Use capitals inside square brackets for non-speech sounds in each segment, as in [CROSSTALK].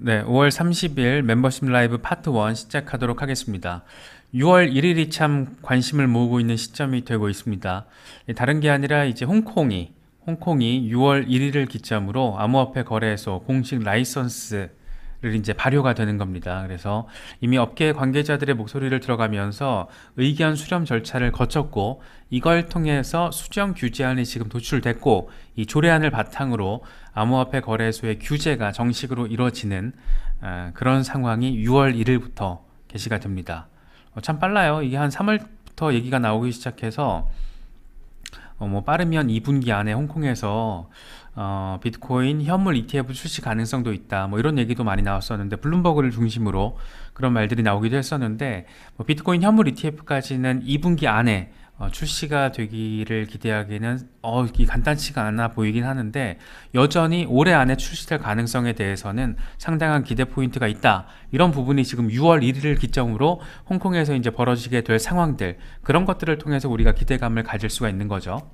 네, 5월 30일 멤버십 라이브 파트 1 시작하도록 하겠습니다. 6월 1일이 참 관심을 모으고 있는 시점이 되고 있습니다. 예, 다른 게 아니라 이제 홍콩이 홍콩이 6월 1일을 기점으로 암호화폐 거래소 공식 라이선스 를 이제 발효가 되는 겁니다. 그래서 이미 업계 관계자들의 목소리를 들어가면서 의견 수렴 절차를 거쳤고 이걸 통해서 수정 규제안이 지금 도출됐고 이 조례안을 바탕으로 암호화폐 거래소의 규제가 정식으로 이루어지는 아, 그런 상황이 6월 1일부터 개시가 됩니다. 어, 참 빨라요. 이게 한 3월부터 얘기가 나오기 시작해서 어뭐 빠르면 2분기 안에 홍콩에서 어 비트코인 현물 ETF 출시 가능성도 있다. 뭐 이런 얘기도 많이 나왔었는데 블룸버그를 중심으로 그런 말들이 나오기도 했었는데 뭐 비트코인 현물 ETF까지는 2분기 안에 어, 출시가 되기를 기대하기는 어, 간단치가 않아 보이긴 하는데 여전히 올해 안에 출시될 가능성에 대해서는 상당한 기대 포인트가 있다 이런 부분이 지금 6월 1일을 기점으로 홍콩에서 이제 벌어지게 될 상황들 그런 것들을 통해서 우리가 기대감을 가질 수가 있는 거죠.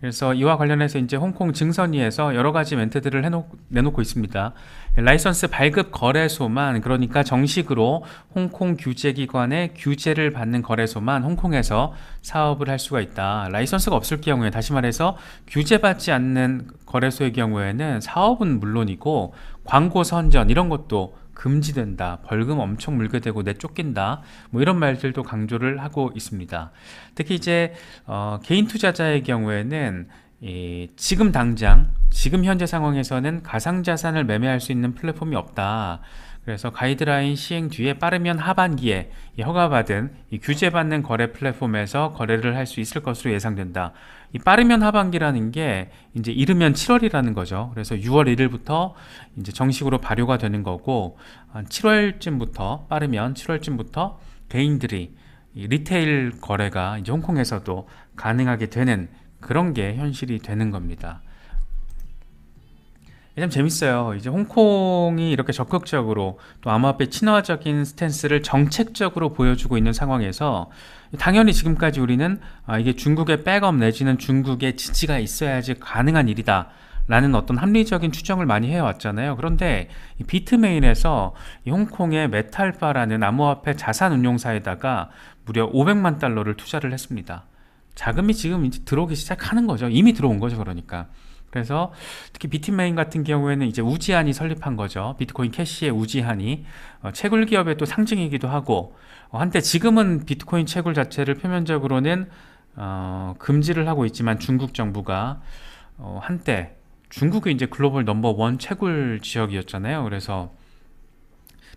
그래서 이와 관련해서 이제 홍콩 증선위에서 여러 가지 멘트들을 해놓, 내놓고 있습니다. 라이선스 발급 거래소만 그러니까 정식으로 홍콩 규제기관의 규제를 받는 거래소만 홍콩에서 사업을 할 수가 있다. 라이선스가 없을 경우에 다시 말해서 규제받지 않는 거래소의 경우에는 사업은 물론이고 광고 선전 이런 것도 금지된다, 벌금 엄청 물게 되고 내쫓긴다, 뭐 이런 말들도 강조를 하고 있습니다. 특히 이제 어, 개인 투자자의 경우에는 이, 지금 당장, 지금 현재 상황에서는 가상자산을 매매할 수 있는 플랫폼이 없다. 그래서 가이드라인 시행 뒤에 빠르면 하반기에 허가받은 규제받는 거래 플랫폼에서 거래를 할 수 있을 것으로 예상된다. 이 빠르면 하반기라는 게 이제 이르면 7월이라는 거죠. 그래서 6월 1일부터 이제 정식으로 발효가 되는 거고 한 7월쯤부터 빠르면 7월쯤부터 개인들이 리테일 거래가 이제 홍콩에서도 가능하게 되는 그런 게 현실이 되는 겁니다. 참 재밌어요. 이제 홍콩이 이렇게 적극적으로 또 암호화폐 친화적인 스탠스를 정책적으로 보여주고 있는 상황에서 당연히 지금까지 우리는 아, 이게 중국의 백업 내지는 중국의 지지가 있어야지 가능한 일이다. 라는 어떤 합리적인 추정을 많이 해왔잖아요. 그런데 비트메인에서 홍콩의 메탈파라는 암호화폐 자산운용사에다가 무려 500만 달러를 투자를 했습니다. 자금이 지금 이제 들어오기 시작하는 거죠. 이미 들어온 거죠. 그러니까. 그래서 특히 비트메인 같은 경우에는 이제 우지한이 설립한 거죠. 비트코인 캐시의 우지한이 어, 채굴 기업의 또 상징이기도 하고 어, 한때 지금은 비트코인 채굴 자체를 표면적으로는 어, 금지를 하고 있지만 중국 정부가 어, 한때 중국이 이제 글로벌 넘버 원 채굴 지역이었잖아요. 그래서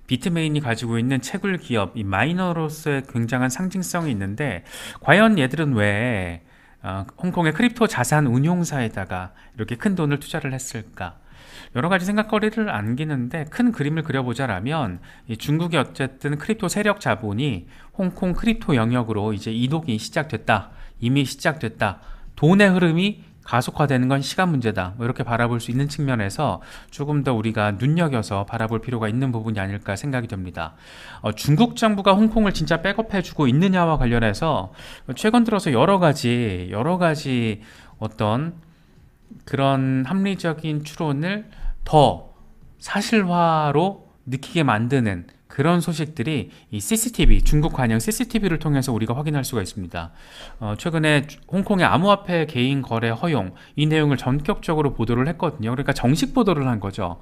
비트메인이 가지고 있는 채굴 기업 이 마이너로서의 굉장한 상징성이 있는데 과연 얘들은 왜 아, 홍콩의 크립토 자산 운용사에다가 이렇게 큰 돈을 투자를 했을까? 여러 가지 생각거리를 안기는데 큰 그림을 그려보자라면 중국이 어쨌든 크립토 세력 자본이 홍콩 크립토 영역으로 이제 이동이 시작됐다. 이미 시작됐다. 돈의 흐름이 가속화되는 건 시간 문제다 뭐 이렇게 바라볼 수 있는 측면에서 조금 더 우리가 눈여겨서 바라볼 필요가 있는 부분이 아닐까 생각이 됩니다 어, 중국 정부가 홍콩을 진짜 백업해주고 있느냐와 관련해서 최근 들어서 여러 가지 여러 가지 어떤 그런 합리적인 추론을 더 사실화로 느끼게 만드는 그런 소식들이 이 CCTV, 중국 관영 CCTV를 통해서 우리가 확인할 수가 있습니다. 어, 최근에 홍콩의 암호화폐 개인 거래 허용 이 내용을 전격적으로 보도를 했거든요. 그러니까 정식 보도를 한 거죠.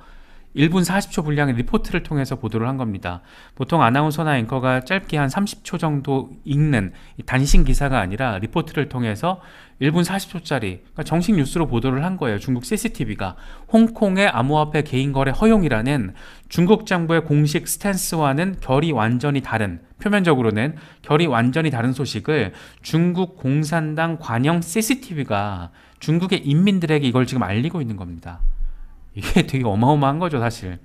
1분 40초 분량의 리포트를 통해서 보도를 한 겁니다. 보통 아나운서나 앵커가 짧게 한 30초 정도 읽는 단신 기사가 아니라 리포트를 통해서 1분 40초짜리 그러니까 정식 뉴스로 보도를 한 거예요. 중국 CCTV가 홍콩의 암호화폐 개인거래 허용이라는 중국 정부의 공식 스탠스와는 결이 완전히 다른 표면적으로는 결이 완전히 다른 소식을 중국 공산당 관영 CCTV가 중국의 인민들에게 이걸 지금 알리고 있는 겁니다. 이게 [LAUGHS] 되게 어마어마한 거죠, 사실.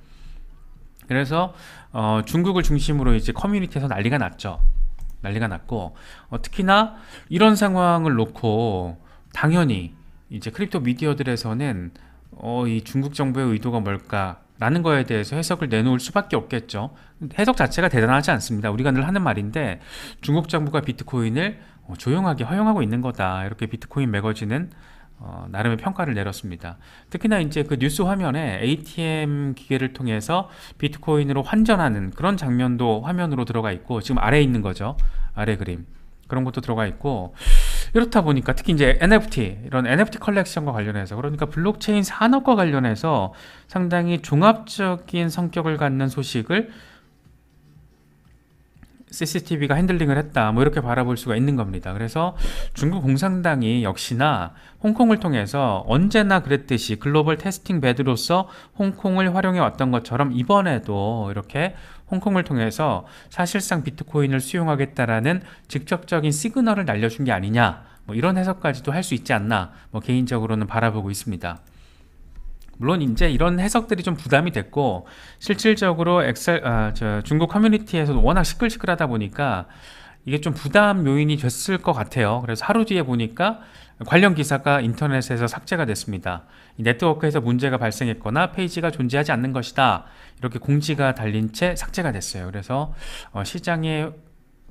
그래서 어, 중국을 중심으로 이제 커뮤니티에서 난리가 났죠. 난리가 났고 어, 특히나 이런 상황을 놓고 당연히 이제 크립토 미디어들에서는 어, 이 중국 정부의 의도가 뭘까? 라는 거에 대해서 해석을 내놓을 수밖에 없겠죠. 해석 자체가 대단하지 않습니다. 우리가 늘 하는 말인데 중국 정부가 비트코인을 어, 조용하게 허용하고 있는 거다. 이렇게 비트코인 매거진은 어, 나름의 평가를 내렸습니다. 특히나 이제 그 뉴스 화면에 ATM 기계를 통해서 비트코인으로 환전하는 그런 장면도 화면으로 들어가 있고 지금 아래에 있는 거죠. 아래 그림. 그런 것도 들어가 있고 이렇다 보니까 특히 이제 NFT 이런 NFT 컬렉션과 관련해서 그러니까 블록체인 산업과 관련해서 상당히 종합적인 성격을 갖는 소식을 CCTV가 핸들링을 했다 뭐 이렇게 바라볼 수가 있는 겁니다 그래서 중국 공산당이 역시나 홍콩을 통해서 언제나 그랬듯이 글로벌 테스팅 배드로서 홍콩을 활용해 왔던 것처럼 이번에도 이렇게 홍콩을 통해서 사실상 비트코인을 수용하겠다라는 직접적인 시그널을 날려준 게 아니냐 뭐 이런 해석까지도 할 수 있지 않나 뭐 개인적으로는 바라보고 있습니다 물론 이제 이런 해석들이 좀 부담이 됐고 실질적으로 엑셀 아, 중국 커뮤니티에서 워낙 시끌시끌하다 보니까 이게 좀 부담 요인이 됐을 것 같아요. 그래서 하루 뒤에 보니까 관련 기사가 인터넷에서 삭제가 됐습니다. 네트워크에서 문제가 발생했거나 페이지가 존재하지 않는 것이다. 이렇게 공지가 달린 채 삭제가 됐어요. 그래서 어, 시장의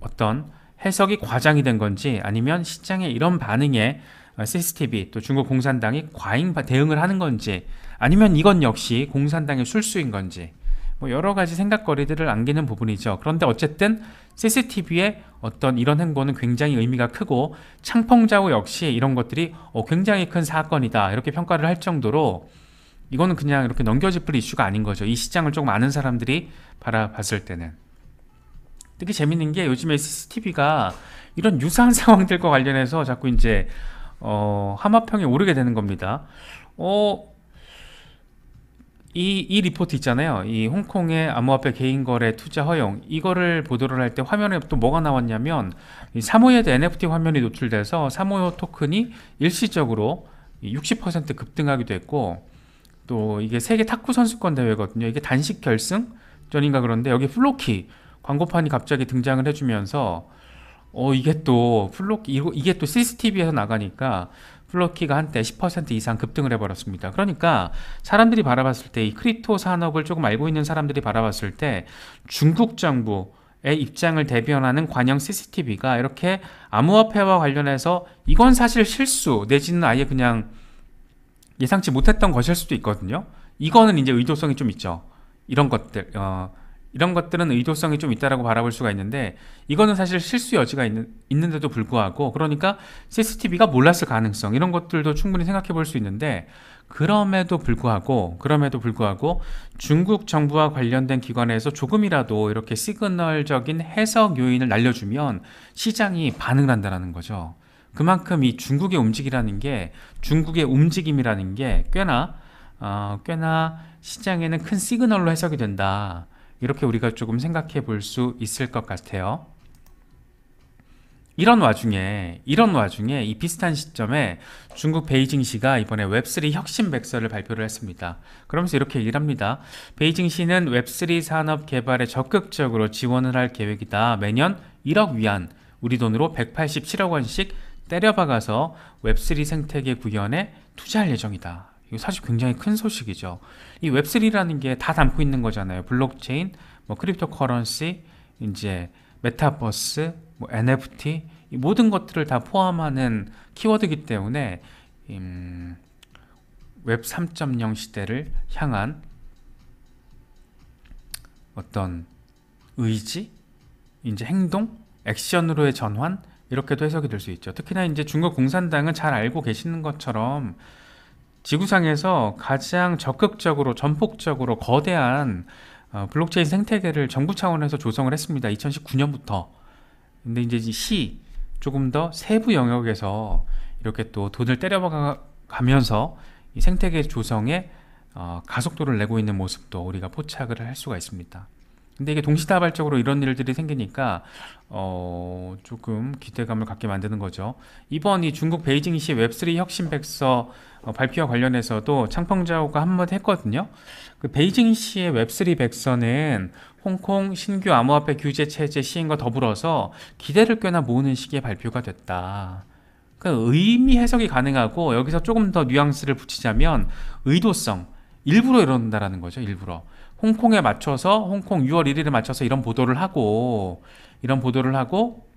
어떤 해석이 과장이 된 건지 아니면 시장의 이런 반응에 CCTV 어, 또 중국 공산당이 과잉 대응을 하는 건지 아니면 이건 역시 공산당의 술수인 건지 뭐 여러 가지 생각거리들을 안기는 부분이죠. 그런데 어쨌든 CCTV의 어떤 이런 행보는 굉장히 의미가 크고 창펑자오 역시 이런 것들이 어, 굉장히 큰 사건이다 이렇게 평가를 할 정도로 이거는 그냥 이렇게 넘겨짚을 이슈가 아닌 거죠. 이 시장을 조금 아는 사람들이 바라봤을 때는. 특히 재밌는 게 요즘에 CCTV가 이런 유사한 [LAUGHS] 상황들과 관련해서 자꾸 이제 어, 하마평이 오르게 되는 겁니다. 어, 이, 이 리포트 있잖아요. 이 홍콩의 암호화폐 개인거래 투자 허용. 이거를 보도를 할 때 화면에 또 뭐가 나왔냐면, 이 사모예드 NFT 화면이 노출돼서 사모요 토큰이 일시적으로 60% 급등하기도 했고, 또 이게 세계 탁구 선수권 대회거든요. 이게 단식 결승전인가 그런데 여기 플로키 광고판이 갑자기 등장을 해주면서 어, 이게 또 플로키, 이게 또 CCTV에서 나가니까 플로키가 한때 10% 이상 급등을 해버렸습니다. 그러니까 사람들이 바라봤을 때 이 크립토 산업을 조금 알고 있는 사람들이 바라봤을 때 중국 정부의 입장을 대변하는 관영 CCTV가 이렇게 암호화폐와 관련해서 이건 사실 실수 내지는 아예 그냥 예상치 못했던 것일 수도 있거든요. 이거는 이제 의도성이 좀 있죠. 이런 것들 어, 이런 것들은 의도성이 좀 있다라고 바라볼 수가 있는데 이거는 사실 실수 여지가 있는, 있는데도 불구하고 그러니까 CCTV가 몰랐을 가능성 이런 것들도 충분히 생각해 볼 수 있는데 그럼에도 불구하고 그럼에도 불구하고 중국 정부와 관련된 기관에서 조금이라도 이렇게 시그널적인 해석 요인을 날려주면 시장이 반응한다라는 거죠. 그만큼 이 중국의 움직이라는 게 중국의 움직임이라는 게 꽤나 어, 꽤나 시장에는 큰 시그널로 해석이 된다. 이렇게 우리가 조금 생각해 볼 수 있을 것 같아요. 이런 와중에 이런 와중에 이 비슷한 시점에 중국 베이징시가 이번에 웹3 혁신 백서를 발표를 했습니다. 그러면서 이렇게 얘기를 합니다. 베이징시는 웹3 산업 개발에 적극적으로 지원을 할 계획이다. 매년 1억 위안, 우리 돈으로 187억 원씩 때려박아서 웹3 생태계 구현에 투자할 예정이다. 사실 굉장히 큰 소식이죠. 이 웹3라는 게 다 담고 있는 거잖아요. 블록체인, 뭐 크립토 커런시, 이제 메타버스, 뭐 NFT 이 모든 것들을 다 포함하는 키워드이기 때문에 음, 웹3.0 시대를 향한 어떤 의지, 이제 행동, 액션으로의 전환 이렇게도 해석이 될 수 있죠. 특히나 이제 중국 공산당은 잘 알고 계시는 것처럼 지구상에서 가장 적극적으로 전폭적으로 거대한 어, 블록체인 생태계를 정부 차원에서 조성을 했습니다. 2019년부터. 근데 이제 시 조금 더 세부 영역에서 이렇게 또 돈을 때려가면서 이 생태계 조성에 어, 가속도를 내고 있는 모습도 우리가 포착을 할 수가 있습니다. 근데 이게 동시다발적으로 이런 일들이 생기니까 어 조금 기대감을 갖게 만드는 거죠. 이번 이 중국 베이징시 웹3 혁신백서 어, 발표와 관련해서도 창펑자오가 한마디 했거든요. 그 베이징시의 웹3 백서는 홍콩 신규 암호화폐 규제 체제 시행과 더불어서 기대를 꽤나 모으는 시기에 발표가 됐다. 그 의미 해석이 가능하고 여기서 조금 더 뉘앙스를 붙이자면 의도성, 일부러 이런다라는 거죠. 일부러. 홍콩에 맞춰서 홍콩 6월 1일에 맞춰서 이런 보도를 하고 이런 보도를 하고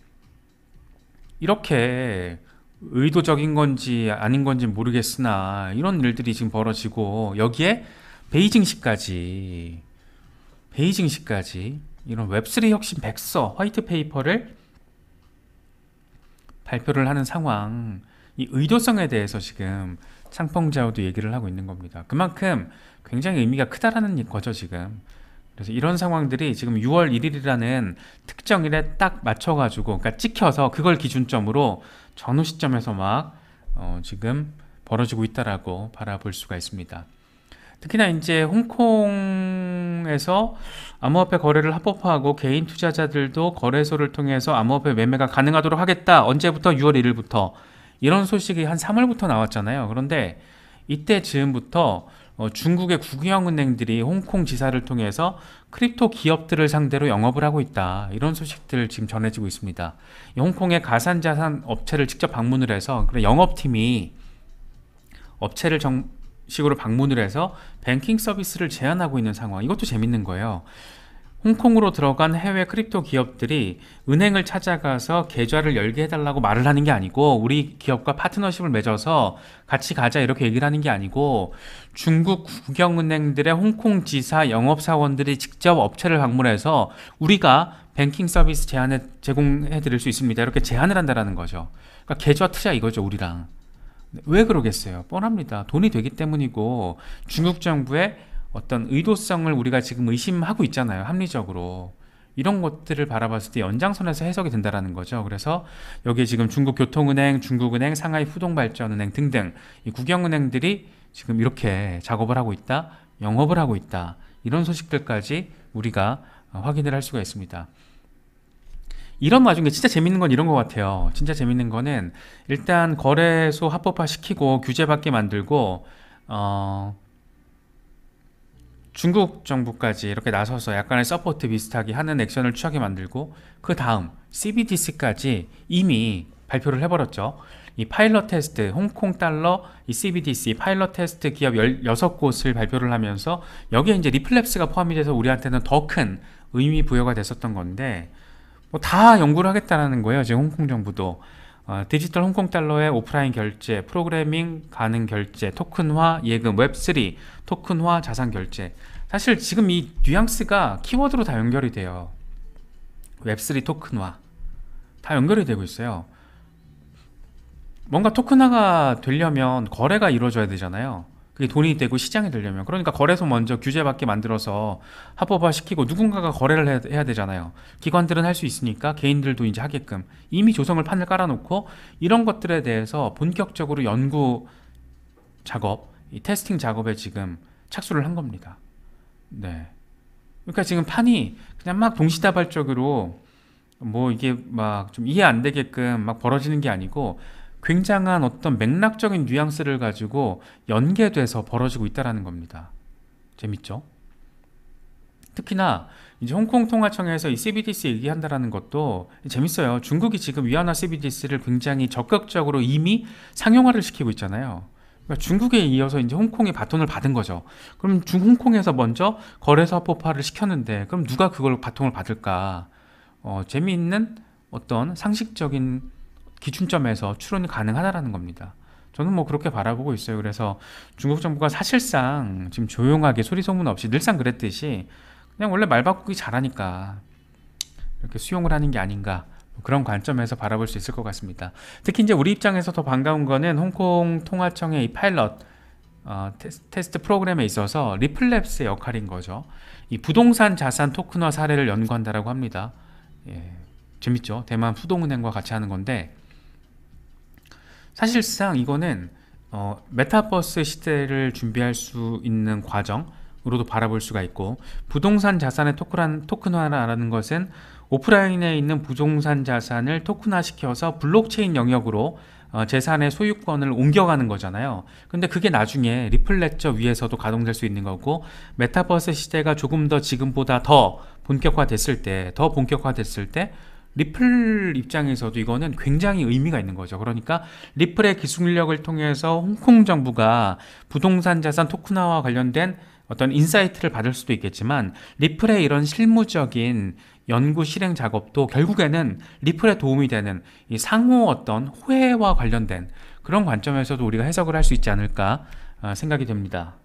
이렇게 의도적인 건지 아닌 건지 모르겠으나 이런 일들이 지금 벌어지고 여기에 베이징시까지 베이징시까지 이런 웹3 혁신 백서 화이트 페이퍼를 발표를 하는 상황 이 의도성에 대해서 지금 창펑자우도 얘기를 하고 있는 겁니다. 그만큼 굉장히 의미가 크다라는 거죠 지금. 그래서 이런 상황들이 지금 6월 1일이라는 특정일에 딱 맞춰가지고, 그러니까 찍혀서 그걸 기준점으로 전후 시점에서 막 어, 지금 벌어지고 있다라고 바라볼 수가 있습니다. 특히나 이제 홍콩에서 암호화폐 거래를 합법화하고 개인 투자자들도 거래소를 통해서 암호화폐 매매가 가능하도록 하겠다. 언제부터 6월 1일부터 이런 소식이 한 3월부터 나왔잖아요. 그런데 이때 즈음부터 어, 중국의 국영은행들이 홍콩 지사를 통해서 크립토 기업들을 상대로 영업을 하고 있다. 이런 소식들 지금 전해지고 있습니다. 홍콩의 가산자산 업체를 직접 방문을 해서 영업팀이 업체를 정식으로 방문을 해서 뱅킹 서비스를 제한하고 있는 상황. 이것도 재밌는 거예요. 홍콩으로 들어간 해외 크립토 기업들이 은행을 찾아가서 계좌를 열게 해달라고 말을 하는 게 아니고 우리 기업과 파트너십을 맺어서 같이 가자 이렇게 얘기를 하는 게 아니고 중국 국영은행들의 홍콩 지사 영업사원들이 직접 업체를 방문해서 우리가 뱅킹 서비스 제안에 제공해 드릴 수 있습니다 이렇게 제안을 한다라는 거죠 그러니까 계좌 투자 이거죠 우리랑 왜 그러겠어요 뻔합니다 돈이 되기 때문이고 중국 정부의 어떤 의도성을 우리가 지금 의심하고 있잖아요. 합리적으로. 이런 것들을 바라봤을 때 연장선에서 해석이 된다라는 거죠. 그래서 여기에 지금 중국교통은행, 중국은행, 상하이 후동발전은행 등등 이 국영은행들이 지금 이렇게 작업을 하고 있다, 영업을 하고 있다 이런 소식들까지 우리가 확인을 할 수가 있습니다. 이런 와중에 진짜 재밌는 건 이런 것 같아요. 진짜 재밌는 거는 일단 거래소 합법화 시키고 규제 받게 만들고 어. 중국 정부까지 이렇게 나서서 약간의 서포트 비슷하게 하는 액션을 취하게 만들고 그 다음 CBDC까지 이미 발표를 해버렸죠. 이 파일럿 테스트, 홍콩 달러, 이 CBDC 파일럿 테스트 기업 16곳을 발표를 하면서 여기에 이제 리플랩스가 포함이 돼서 우리한테는 더 큰 의미 부여가 됐었던 건데 뭐 다 연구를 하겠다라는 거예요. 지금 홍콩 정부도. 어, 디지털 홍콩 달러의 오프라인 결제, 프로그래밍 가능 결제, 토큰화 예금, 웹3, 토큰화 자산 결제. 사실 지금 이 뉘앙스가 키워드로 다 연결이 돼요. 웹3 토큰화. 다 연결이 되고 있어요. 뭔가 토큰화가 되려면 거래가 이루어져야 되잖아요. 그게 돈이 되고 시장이 되려면 그러니까 거래소 먼저 규제받게 만들어서 합법화시키고 누군가가 거래를 해야 되잖아요 기관들은 할 수 있으니까 개인들도 이제 하게끔 이미 조성을 판을 깔아놓고 이런 것들에 대해서 본격적으로 연구 작업 테스팅 작업에 지금 착수를 한 겁니다 네 그러니까 지금 판이 그냥 막 동시다발적으로 뭐 이게 막 좀 이해 안 되게끔 막 벌어지는 게 아니고 굉장한 어떤 맥락적인 뉘앙스를 가지고 연계돼서 벌어지고 있다라는 겁니다. 재밌죠? 특히나 이제 홍콩 통화청에서 이 CBDC 얘기한다라는 것도 재밌어요. 중국이 지금 위안화 CBDC를 굉장히 적극적으로 이미 상용화를 시키고 있잖아요. 그러니까 중국에 이어서 이제 홍콩이 바톤을 받은 거죠. 그럼 중 홍콩에서 먼저 거래소 합법화를 시켰는데 그럼 누가 그걸 바통을 받을까? 어, 재미있는 어떤 상식적인 기준점에서 추론이 가능하다라는 겁니다. 저는 뭐 그렇게 바라보고 있어요. 그래서 중국 정부가 사실상 지금 조용하게 소리 소문 없이 늘상 그랬듯이 그냥 원래 말 바꾸기 잘하니까 이렇게 수용을 하는 게 아닌가 뭐 그런 관점에서 바라볼 수 있을 것 같습니다. 특히 이제 우리 입장에서 더 반가운 거는 홍콩 통화청의 이 파일럿 어, 테스, 트 프로그램에 있어서 리플랩스의 역할인 거죠. 이 부동산 자산 토큰화 사례를 연구한다라고 합니다. 예, 재밌죠? 대만 푸동은행과 같이 하는 건데 사실상 이거는 어, 메타버스 시대를 준비할 수 있는 과정으로도 바라볼 수가 있고 부동산 자산의 토크란, 토큰화라는 것은 오프라인에 있는 부동산 자산을 토큰화시켜서 블록체인 영역으로 어, 재산의 소유권을 옮겨가는 거잖아요 근데 그게 나중에 리플렛저 위에서도 가동될 수 있는 거고 메타버스 시대가 조금 더 지금보다 더 본격화됐을 때 더 본격화됐을 때 리플 입장에서도 이거는 굉장히 의미가 있는 거죠. 그러니까 리플의 기술력을 통해서 홍콩 정부가 부동산 자산 토큰화와 관련된 어떤 인사이트를 받을 수도 있겠지만 리플의 이런 실무적인 연구 실행 작업도 결국에는 리플에 도움이 되는 이 상호 어떤 호혜와 관련된 그런 관점에서도 우리가 해석을 할 수 있지 않을까 아, 생각이 됩니다.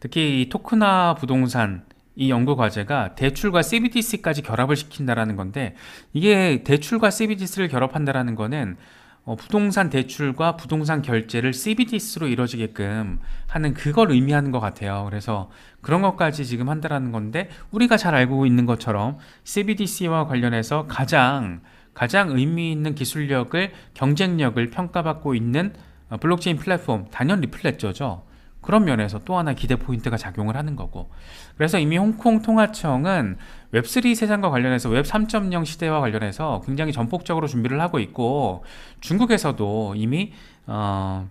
특히 이 토크나 부동산 이 연구 과제가 대출과 CBDC까지 결합을 시킨다라는 건데 이게 대출과 CBDC를 결합한다라는 거는 어, 부동산 대출과 부동산 결제를 CBDC로 이루어지게끔 하는 그걸 의미하는 것 같아요. 그래서 그런 것까지 지금 한다라는 건데 우리가 잘 알고 있는 것처럼 CBDC와 관련해서 가장 가장 의미 있는 기술력을 경쟁력을 평가받고 있는 어, 블록체인 플랫폼 단연 리플렛죠죠. 그런 면에서 또 하나 기대 포인트가 작용을 하는 거고 그래서 이미 홍콩 통화청은 웹3 세상과 관련해서 웹 3.0 시대와 관련해서 굉장히 전폭적으로 준비를 하고 있고 중국에서도 이미 어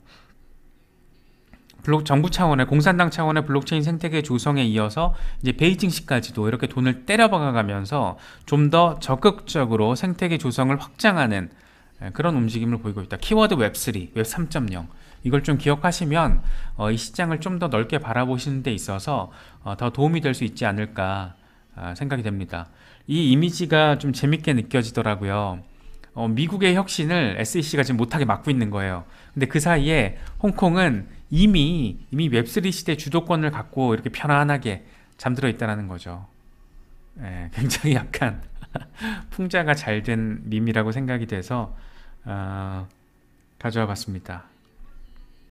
블록 정부 차원의 공산당 차원의 블록체인 생태계 조성에 이어서 이제 베이징시까지도 이렇게 돈을 때려박아가면서 좀 더 적극적으로 생태계 조성을 확장하는 예, 그런 움직임을 보이고 있다. 키워드 웹3, 웹 3.0. 이걸 좀 기억하시면 어, 이 시장을 좀 더 넓게 바라보시는 데 있어서 어, 더 도움이 될 수 있지 않을까 아, 생각이 됩니다. 이 이미지가 좀 재밌게 느껴지더라고요. 어, 미국의 혁신을 SEC가 지금 못하게 막고 있는 거예요. 근데 그 사이에 홍콩은 이미 이미 웹3 시대 주도권을 갖고 이렇게 편안하게 잠들어 있다라는 거죠. 예, 굉장히 약간 [LAUGHS] 풍자가 잘 된 밈이라고 생각이 돼서 어, 가져와 봤습니다.